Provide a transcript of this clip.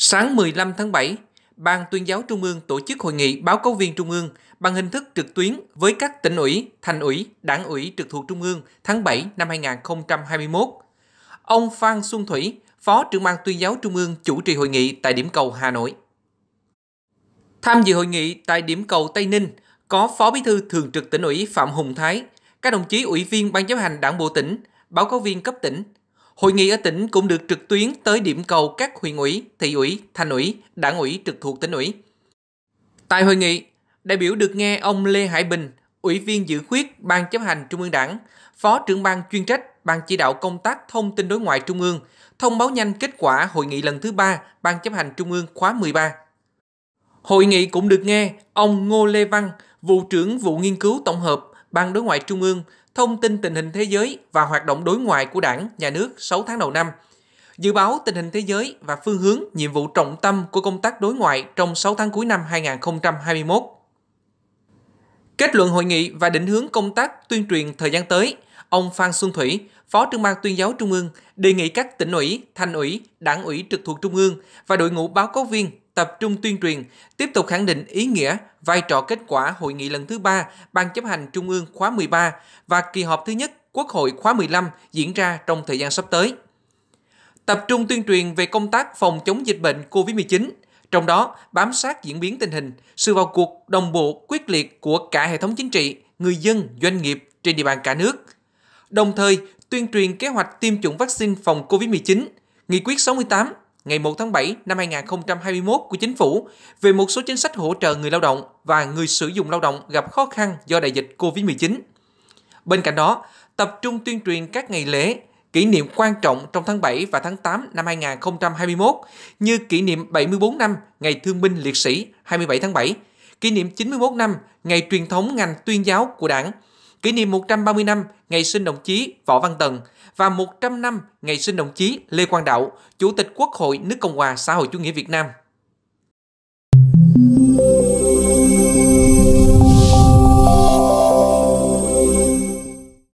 Sáng 15 tháng 7, Ban tuyên giáo Trung ương tổ chức hội nghị báo cáo viên Trung ương bằng hình thức trực tuyến với các tỉnh ủy, thành ủy, đảng ủy trực thuộc Trung ương tháng 7 năm 2021. Ông Phan Xuân Thủy, Phó trưởng ban tuyên giáo Trung ương chủ trì hội nghị tại điểm cầu Hà Nội. Tham dự hội nghị tại điểm cầu Tây Ninh có Phó Bí thư Thường trực tỉnh ủy Phạm Hùng Thái, các đồng chí ủy viên Ban chấp hành Đảng bộ tỉnh, báo cáo viên cấp tỉnh, Hội nghị ở tỉnh cũng được trực tuyến tới điểm cầu các huyện ủy, thị ủy, thành ủy, đảng ủy trực thuộc tỉnh ủy. Tại hội nghị, đại biểu được nghe ông Lê Hải Bình, Ủy viên dự khuyết Ban chấp hành Trung ương Đảng, Phó trưởng ban chuyên trách Ban chỉ đạo công tác thông tin đối ngoại Trung ương, thông báo nhanh kết quả hội nghị lần thứ ba Ban chấp hành Trung ương khóa 13. Hội nghị cũng được nghe ông Ngô Lê Văn, vụ trưởng vụ nghiên cứu tổng hợp Ban đối ngoại Trung ương, thông tin tình hình thế giới và hoạt động đối ngoại của Đảng, Nhà nước 6 tháng đầu năm, dự báo tình hình thế giới và phương hướng nhiệm vụ trọng tâm của công tác đối ngoại trong 6 tháng cuối năm 2021. Kết luận hội nghị và định hướng công tác tuyên truyền thời gian tới, ông Phan Xuân Thủy, Phó trưởng ban tuyên giáo Trung ương, đề nghị các tỉnh ủy, thành ủy, đảng ủy trực thuộc Trung ương và đội ngũ báo cáo viên tập trung tuyên truyền, tiếp tục khẳng định ý nghĩa, vai trò kết quả hội nghị lần thứ ba Ban chấp hành Trung ương khóa 13 và kỳ họp thứ nhất Quốc hội khóa 15 diễn ra trong thời gian sắp tới. Tập trung tuyên truyền về công tác phòng chống dịch bệnh COVID-19, trong đó bám sát diễn biến tình hình, sự vào cuộc đồng bộ quyết liệt của cả hệ thống chính trị, người dân, doanh nghiệp trên địa bàn cả nước. Đồng thời, tuyên truyền kế hoạch tiêm chủng vaccine phòng COVID-19, Nghị quyết 68 ngày 1 tháng 7 năm 2021 của chính phủ về một số chính sách hỗ trợ người lao động và người sử dụng lao động gặp khó khăn do đại dịch COVID-19. Bên cạnh đó, tập trung tuyên truyền các ngày lễ, kỷ niệm quan trọng trong tháng 7 và tháng 8 năm 2021 như kỷ niệm 74 năm Ngày Thương binh Liệt sĩ 27 tháng 7, kỷ niệm 91 năm Ngày truyền thống ngành tuyên giáo của Đảng kỷ niệm 130 năm ngày sinh đồng chí Võ Văn Tần và 100 năm ngày sinh đồng chí Lê Quang Đạo, Chủ tịch Quốc hội nước Cộng hòa xã hội chủ nghĩa Việt Nam.